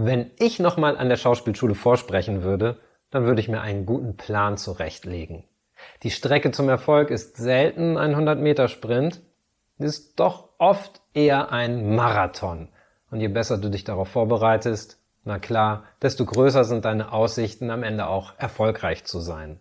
Wenn ich nochmal an der Schauspielschule vorsprechen würde, dann würde ich mir einen guten Plan zurechtlegen. Die Strecke zum Erfolg ist selten ein 100-Meter-Sprint, ist doch oft eher ein Marathon. Und je besser du dich darauf vorbereitest, na klar, desto größer sind deine Aussichten, am Ende auch erfolgreich zu sein.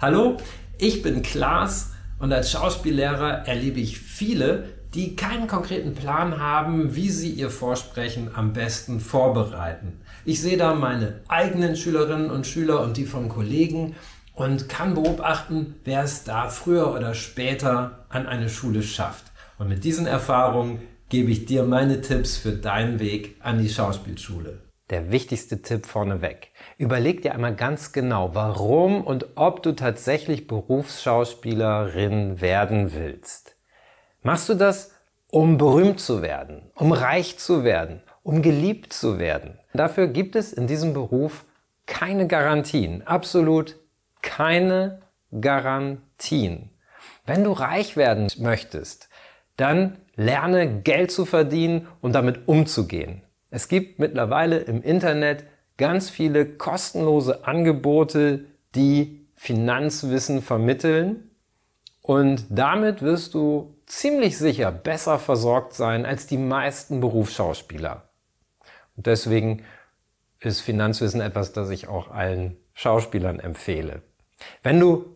Hallo, ich bin Klaas und als Schauspiellehrer erlebe ich viele, die keinen konkreten Plan haben, wie sie ihr Vorsprechen am besten vorbereiten. Ich sehe da meine eigenen Schülerinnen und Schüler und die von Kollegen und kann beobachten, wer es da früher oder später an eine Schule schafft. Und mit diesen Erfahrungen gebe ich dir meine Tipps für deinen Weg an die Schauspielschule. Der wichtigste Tipp vorneweg. Überleg dir einmal ganz genau, warum und ob du tatsächlich Berufsschauspielerin werden willst. Machst du das, um berühmt zu werden, um reich zu werden, um geliebt zu werden? Dafür gibt es in diesem Beruf keine Garantien, absolut keine Garantien. Wenn du reich werden möchtest, dann lerne Geld zu verdienen und damit umzugehen. Es gibt mittlerweile im Internet ganz viele kostenlose Angebote, die Finanzwissen vermitteln und damit wirst du ziemlich sicher besser versorgt sein als die meisten Berufsschauspieler. Und deswegen ist Finanzwissen etwas, das ich auch allen Schauspielern empfehle. Wenn du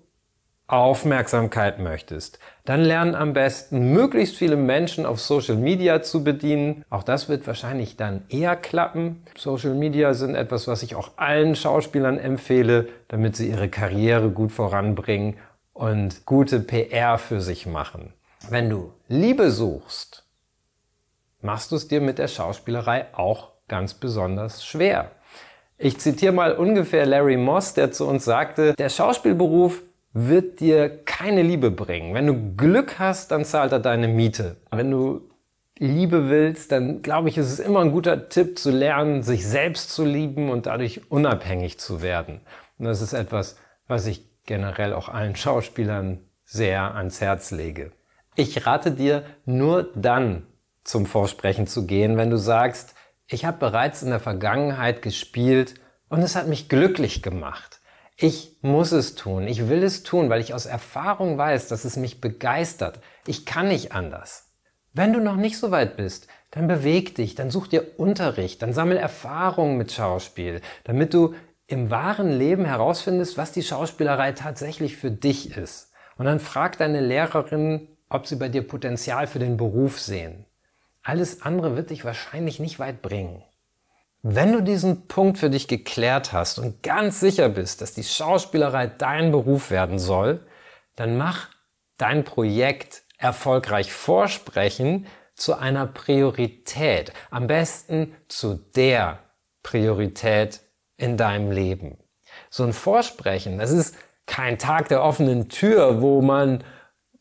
Aufmerksamkeit möchtest, dann lernen am besten möglichst viele Menschen auf Social Media zu bedienen. Auch das wird wahrscheinlich dann eher klappen. Social Media sind etwas, was ich auch allen Schauspielern empfehle, damit sie ihre Karriere gut voranbringen und gute PR für sich machen. Wenn du Liebe suchst, machst du es dir mit der Schauspielerei auch ganz besonders schwer. Ich zitiere mal ungefähr Larry Moss, der zu uns sagte, der Schauspielberuf wird dir keine Liebe bringen. Wenn du Glück hast, dann zahlt er deine Miete. Wenn du Liebe willst, dann glaube ich, ist es immer ein guter Tipp zu lernen, sich selbst zu lieben und dadurch unabhängig zu werden. Und das ist etwas, was ich generell auch allen Schauspielern sehr ans Herz lege. Ich rate dir nur dann zum Vorsprechen zu gehen, wenn du sagst, ich habe bereits in der Vergangenheit gespielt und es hat mich glücklich gemacht. Ich muss es tun, ich will es tun, weil ich aus Erfahrung weiß, dass es mich begeistert. Ich kann nicht anders. Wenn du noch nicht so weit bist, dann beweg dich, dann such dir Unterricht, dann sammel Erfahrung mit Schauspiel, damit du im wahren Leben herausfindest, was die Schauspielerei tatsächlich für dich ist. Und dann frag deine Lehrerin ob sie bei dir Potenzial für den Beruf sehen. Alles andere wird dich wahrscheinlich nicht weit bringen. Wenn du diesen Punkt für dich geklärt hast und ganz sicher bist, dass die Schauspielerei dein Beruf werden soll, dann mach dein Projekt erfolgreich vorsprechen zu einer Priorität. Am besten zu der Priorität in deinem Leben. So ein Vorsprechen, das ist kein Tag der offenen Tür, wo man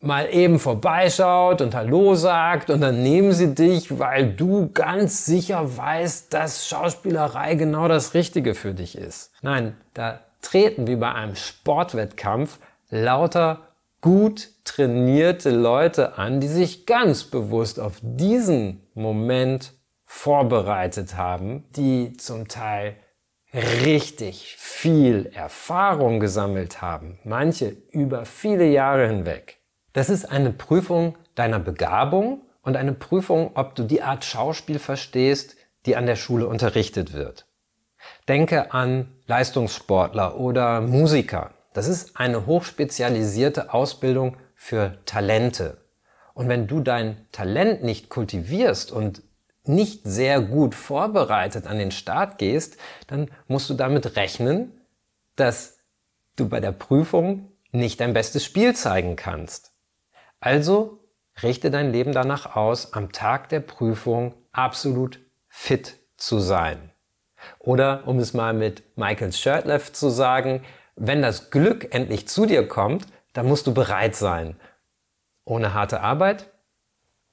mal eben vorbeischaut und Hallo sagt und dann nehmen sie dich, weil du ganz sicher weißt, dass Schauspielerei genau das Richtige für dich ist. Nein, da treten wie bei einem Sportwettkampf lauter gut trainierte Leute an, die sich ganz bewusst auf diesen Moment vorbereitet haben, die zum Teil richtig viel Erfahrung gesammelt haben, manche über viele Jahre hinweg. Das ist eine Prüfung deiner Begabung und eine Prüfung, ob du die Art Schauspiel verstehst, die an der Schule unterrichtet wird. Denke an Leistungssportler oder Musiker. Das ist eine hochspezialisierte Ausbildung für Talente. Und wenn du dein Talent nicht kultivierst und nicht sehr gut vorbereitet an den Start gehst, dann musst du damit rechnen, dass du bei der Prüfung nicht dein bestes Spiel zeigen kannst. Also richte dein Leben danach aus, am Tag der Prüfung absolut fit zu sein. Oder um es mal mit Michael Shirtleff zu sagen, wenn das Glück endlich zu dir kommt, dann musst du bereit sein. Ohne harte Arbeit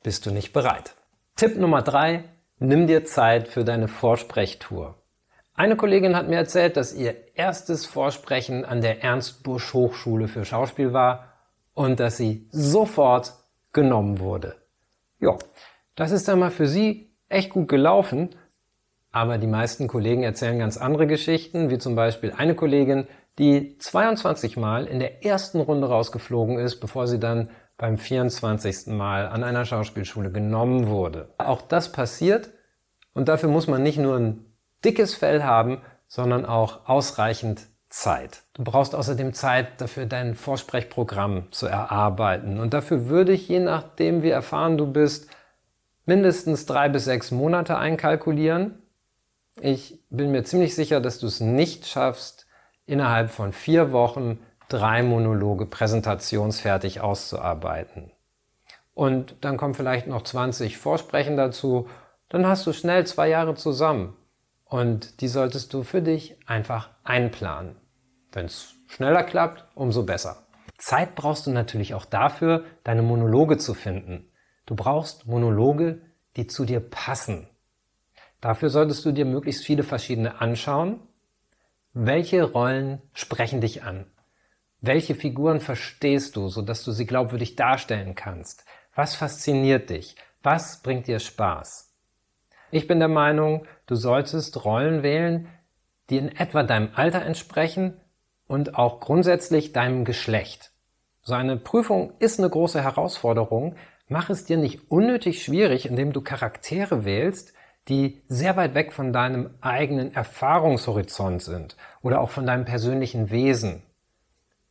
bist du nicht bereit. Tipp Nummer drei: nimm dir Zeit für deine Vorsprechtour. Eine Kollegin hat mir erzählt, dass ihr erstes Vorsprechen an der Ernst Busch Hochschule für Schauspiel war und dass sie sofort genommen wurde. Ja, das ist dann mal für sie echt gut gelaufen, aber die meisten Kollegen erzählen ganz andere Geschichten, wie zum Beispiel eine Kollegin, die 22 Mal in der ersten Runde rausgeflogen ist, bevor sie dann beim 24. Mal an einer Schauspielschule genommen wurde. Auch das passiert und dafür muss man nicht nur ein dickes Fell haben, sondern auch ausreichend Zeit. Du brauchst außerdem Zeit dafür, dein Vorsprechprogramm zu erarbeiten. Und dafür würde ich, je nachdem wie erfahren du bist, mindestens drei bis sechs Monate einkalkulieren. Ich bin mir ziemlich sicher, dass du es nicht schaffst, innerhalb von vier Wochen drei Monologe präsentationsfertig auszuarbeiten. Und dann kommen vielleicht noch 20 Vorsprechen dazu. Dann hast du schnell zwei Jahre zusammen. Und die solltest du für dich einfach einplanen. Wenn es schneller klappt, umso besser. Zeit brauchst du natürlich auch dafür, deine Monologe zu finden. Du brauchst Monologe, die zu dir passen. Dafür solltest du dir möglichst viele verschiedene anschauen. Welche Rollen sprechen dich an? Welche Figuren verstehst du, sodass du sie glaubwürdig darstellen kannst? Was fasziniert dich? Was bringt dir Spaß? Ich bin der Meinung, du solltest Rollen wählen, die in etwa deinem Alter entsprechen, und auch grundsätzlich deinem Geschlecht. So eine Prüfung ist eine große Herausforderung. Mach es dir nicht unnötig schwierig, indem du Charaktere wählst, die sehr weit weg von deinem eigenen Erfahrungshorizont sind oder auch von deinem persönlichen Wesen.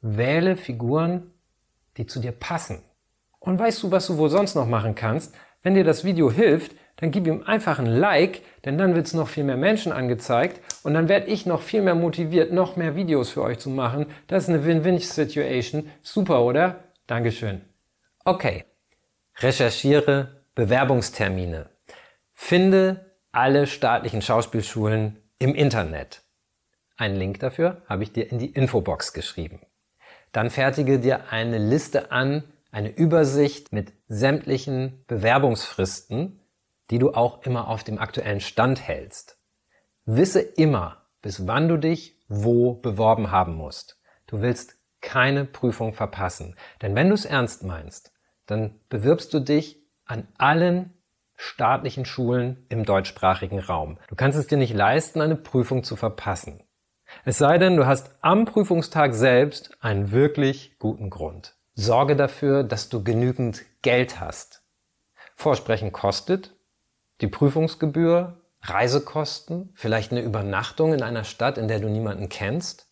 Wähle Figuren, die zu dir passen. Und weißt du, was du wohl sonst noch machen kannst? Wenn dir das Video hilft, dann gib ihm einfach ein Like, denn dann wird es noch viel mehr Menschen angezeigt und dann werde ich noch viel mehr motiviert, noch mehr Videos für euch zu machen. Das ist eine Win-Win-Situation. Super, oder? Dankeschön. Okay. Recherchiere Bewerbungstermine. Finde alle staatlichen Schauspielschulen im Internet. Einen Link dafür habe ich dir in die Infobox geschrieben. Dann fertige dir eine Liste an, eine Übersicht mit sämtlichen Bewerbungsfristen die du auch immer auf dem aktuellen Stand hältst. Wisse immer, bis wann du dich wo beworben haben musst. Du willst keine Prüfung verpassen. Denn wenn du es ernst meinst, dann bewirbst du dich an allen staatlichen Schulen im deutschsprachigen Raum. Du kannst es dir nicht leisten, eine Prüfung zu verpassen. Es sei denn, du hast am Prüfungstag selbst einen wirklich guten Grund. Sorge dafür, dass du genügend Geld hast. Vorsprechen kostet die Prüfungsgebühr, Reisekosten, vielleicht eine Übernachtung in einer Stadt, in der du niemanden kennst.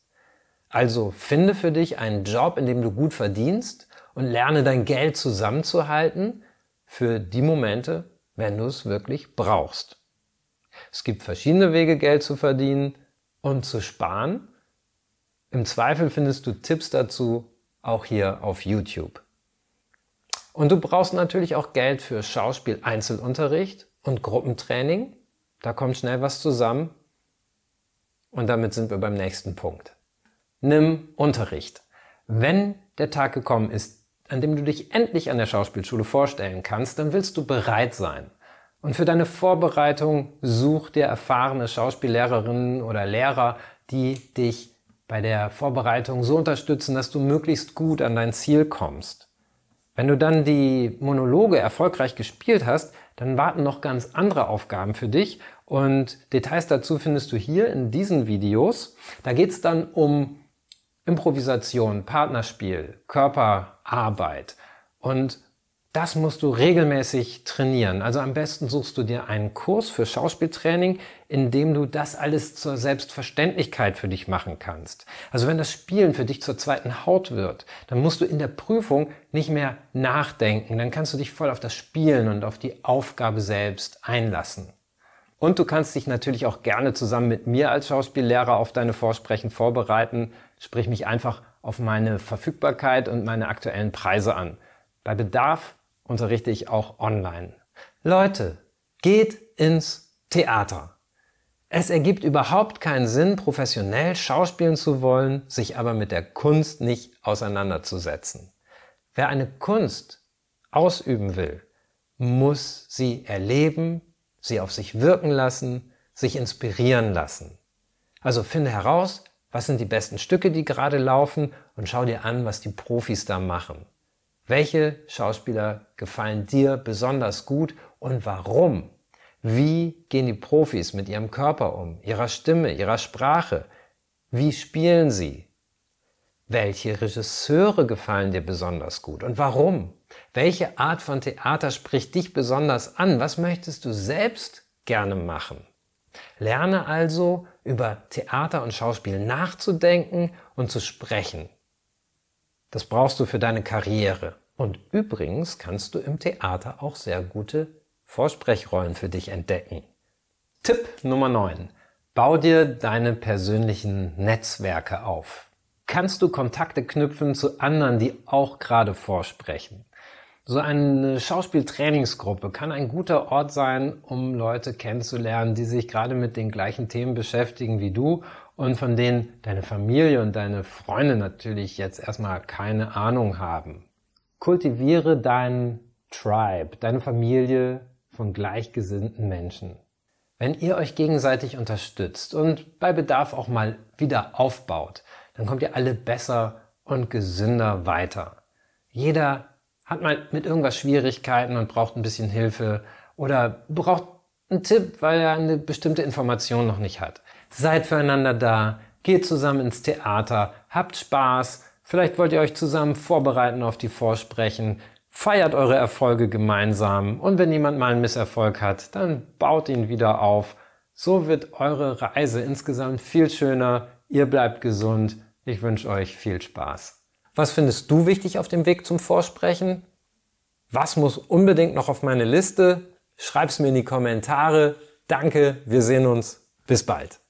Also finde für dich einen Job, in dem du gut verdienst und lerne dein Geld zusammenzuhalten für die Momente, wenn du es wirklich brauchst. Es gibt verschiedene Wege, Geld zu verdienen und zu sparen. Im Zweifel findest du Tipps dazu auch hier auf YouTube. Und du brauchst natürlich auch Geld für Schauspiel-Einzelunterricht und Gruppentraining, da kommt schnell was zusammen. Und damit sind wir beim nächsten Punkt. Nimm Unterricht. Wenn der Tag gekommen ist, an dem du dich endlich an der Schauspielschule vorstellen kannst, dann willst du bereit sein. Und für deine Vorbereitung such dir erfahrene Schauspiellehrerinnen oder Lehrer, die dich bei der Vorbereitung so unterstützen, dass du möglichst gut an dein Ziel kommst. Wenn du dann die Monologe erfolgreich gespielt hast, dann warten noch ganz andere Aufgaben für dich und Details dazu findest du hier in diesen Videos. Da geht es dann um Improvisation, Partnerspiel, Körperarbeit und das musst du regelmäßig trainieren. Also am besten suchst du dir einen Kurs für Schauspieltraining, in dem du das alles zur Selbstverständlichkeit für dich machen kannst. Also wenn das Spielen für dich zur zweiten Haut wird, dann musst du in der Prüfung nicht mehr nachdenken. Dann kannst du dich voll auf das Spielen und auf die Aufgabe selbst einlassen. Und du kannst dich natürlich auch gerne zusammen mit mir als Schauspiellehrer auf deine Vorsprechen vorbereiten. Sprich mich einfach auf meine Verfügbarkeit und meine aktuellen Preise an. Bei Bedarf unterrichte ich auch online. Leute, geht ins Theater. Es ergibt überhaupt keinen Sinn, professionell schauspielen zu wollen, sich aber mit der Kunst nicht auseinanderzusetzen. Wer eine Kunst ausüben will, muss sie erleben, sie auf sich wirken lassen, sich inspirieren lassen. Also finde heraus, was sind die besten Stücke, die gerade laufen und schau dir an, was die Profis da machen. Welche Schauspieler gefallen dir besonders gut und warum? Wie gehen die Profis mit ihrem Körper um, ihrer Stimme, ihrer Sprache? Wie spielen sie? Welche Regisseure gefallen dir besonders gut und warum? Welche Art von Theater spricht dich besonders an? Was möchtest du selbst gerne machen? Lerne also über Theater und Schauspiel nachzudenken und zu sprechen. Das brauchst du für deine Karriere. Und übrigens kannst du im Theater auch sehr gute Vorsprechrollen für dich entdecken. Tipp Nummer 9. Bau dir deine persönlichen Netzwerke auf. Kannst du Kontakte knüpfen zu anderen, die auch gerade vorsprechen? So eine Schauspieltrainingsgruppe kann ein guter Ort sein, um Leute kennenzulernen, die sich gerade mit den gleichen Themen beschäftigen wie du und von denen deine Familie und deine Freunde natürlich jetzt erstmal keine Ahnung haben. Kultiviere deinen Tribe, deine Familie von gleichgesinnten Menschen. Wenn ihr euch gegenseitig unterstützt und bei Bedarf auch mal wieder aufbaut, dann kommt ihr alle besser und gesünder weiter. Jeder hat mal mit irgendwas Schwierigkeiten und braucht ein bisschen Hilfe oder braucht einen Tipp, weil er eine bestimmte Information noch nicht hat. Seid füreinander da, geht zusammen ins Theater, habt Spaß, vielleicht wollt ihr euch zusammen vorbereiten auf die Vorsprechen, feiert eure Erfolge gemeinsam und wenn jemand mal einen Misserfolg hat, dann baut ihn wieder auf. So wird eure Reise insgesamt viel schöner, ihr bleibt gesund, ich wünsche euch viel Spaß. Was findest du wichtig auf dem Weg zum Vorsprechen? Was muss unbedingt noch auf meine Liste? Schreib's mir in die Kommentare. Danke, wir sehen uns. Bis bald.